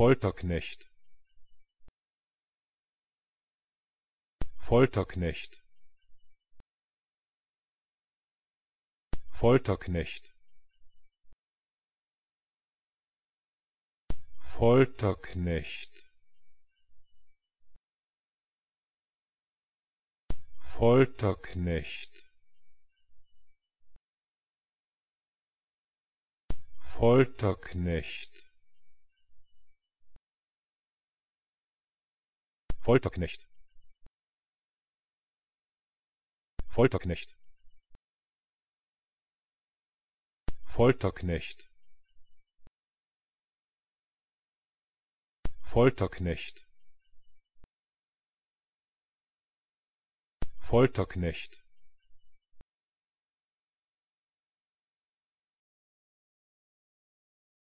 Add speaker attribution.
Speaker 1: Folterknecht Folterknecht Folterknecht Folterknecht Folterknecht Folterknecht folterknecht folterknecht folterknecht folterknecht folterknecht